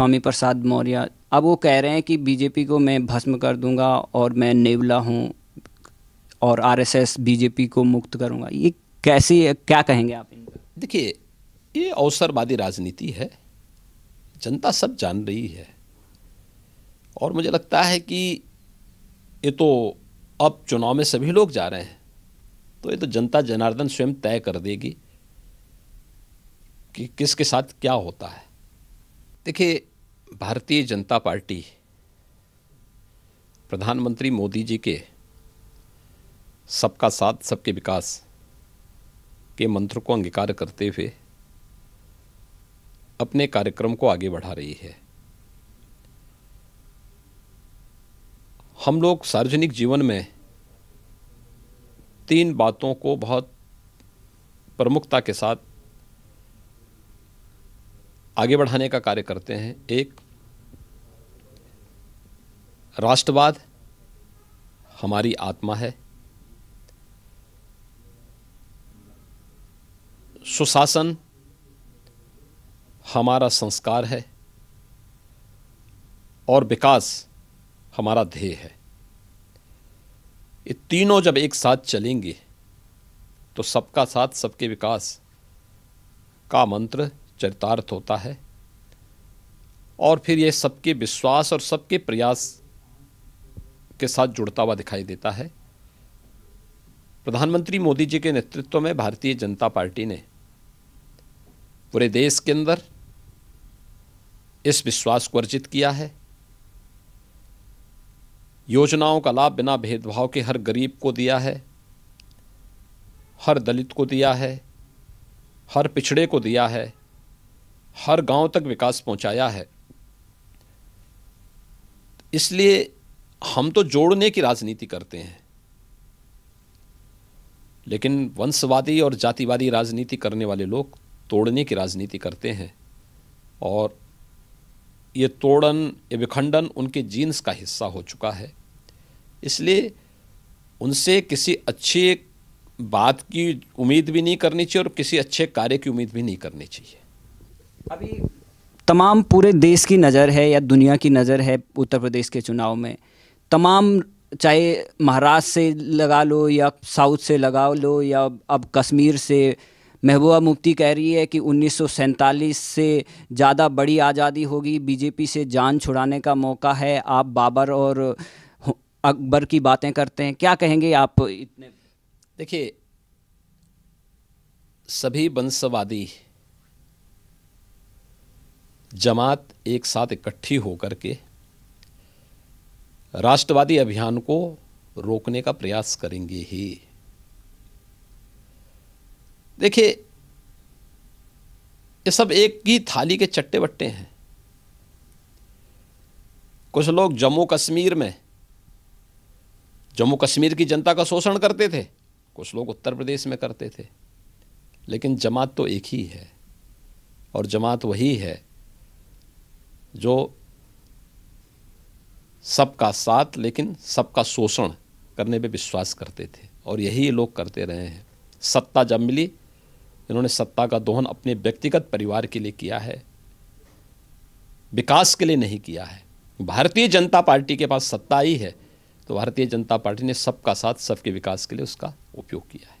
स्वामी प्रसाद मौर्य अब वो कह रहे हैं कि बीजेपी को मैं भस्म कर दूंगा और मैं नेवला हूँ और आरएसएस बीजेपी को मुक्त करूंगा ये कैसे क्या कहेंगे आप इनका देखिए ये अवसरवादी राजनीति है जनता सब जान रही है और मुझे लगता है कि ये तो अब चुनाव में सभी लोग जा रहे हैं तो ये तो जनता जनार्दन स्वयं तय कर देगी कि किसके साथ क्या होता है देखिए भारतीय जनता पार्टी प्रधानमंत्री मोदी जी के सबका साथ सबके विकास के मंत्र को अंगीकार करते हुए अपने कार्यक्रम को आगे बढ़ा रही है हम लोग सार्वजनिक जीवन में तीन बातों को बहुत प्रमुखता के साथ आगे बढ़ाने का कार्य करते हैं एक राष्ट्रवाद हमारी आत्मा है सुशासन हमारा संस्कार है और विकास हमारा ध्येय है ये तीनों जब एक साथ चलेंगे तो सबका साथ सबके विकास का मंत्र चरितार्थ होता है और फिर यह सबके विश्वास और सबके प्रयास के साथ जुड़ता हुआ दिखाई देता है प्रधानमंत्री मोदी जी के नेतृत्व में भारतीय जनता पार्टी ने पूरे देश के अंदर इस विश्वास को अर्जित किया है योजनाओं का लाभ बिना भेदभाव के हर गरीब को दिया है हर दलित को दिया है हर पिछड़े को दिया है हर गांव तक विकास पहुंचाया है इसलिए हम तो जोड़ने की राजनीति करते हैं लेकिन वंशवादी और जातिवादी राजनीति करने वाले लोग तोड़ने की राजनीति करते हैं और ये तोड़न ये विखंडन उनके जीन्स का हिस्सा हो चुका है इसलिए उनसे किसी अच्छे बात की उम्मीद भी नहीं करनी चाहिए और किसी अच्छे कार्य की उम्मीद भी नहीं करनी चाहिए अभी तमाम पूरे देश की नज़र है या दुनिया की नज़र है उत्तर प्रदेश के चुनाव में तमाम चाहे महाराष्ट्र से लगा लो या साउथ से लगा लो या अब कश्मीर से महबूबा मुफ्ती कह रही है कि उन्नीस से ज़्यादा बड़ी आज़ादी होगी बीजेपी से जान छुड़ाने का मौका है आप बाबर और अकबर की बातें करते हैं क्या कहेंगे आप इतने देखिए सभी वंशवादी जमात एक साथ इकट्ठी होकर के राष्ट्रवादी अभियान को रोकने का प्रयास करेंगे ही देखिए ये सब एक ही थाली के चट्टे बट्टे हैं कुछ लोग जम्मू कश्मीर में जम्मू कश्मीर की जनता का शोषण करते थे कुछ लोग उत्तर प्रदेश में करते थे लेकिन जमात तो एक ही है और जमात वही है जो सबका साथ लेकिन सबका शोषण करने पे विश्वास करते थे और यही ये लोग करते रहे हैं सत्ता जब मिली इन्होंने सत्ता का दोहन अपने व्यक्तिगत परिवार के लिए किया है विकास के लिए नहीं किया है भारतीय जनता पार्टी के पास सत्ता ही है तो भारतीय जनता पार्टी ने सबका साथ सबके विकास के लिए उसका उपयोग किया है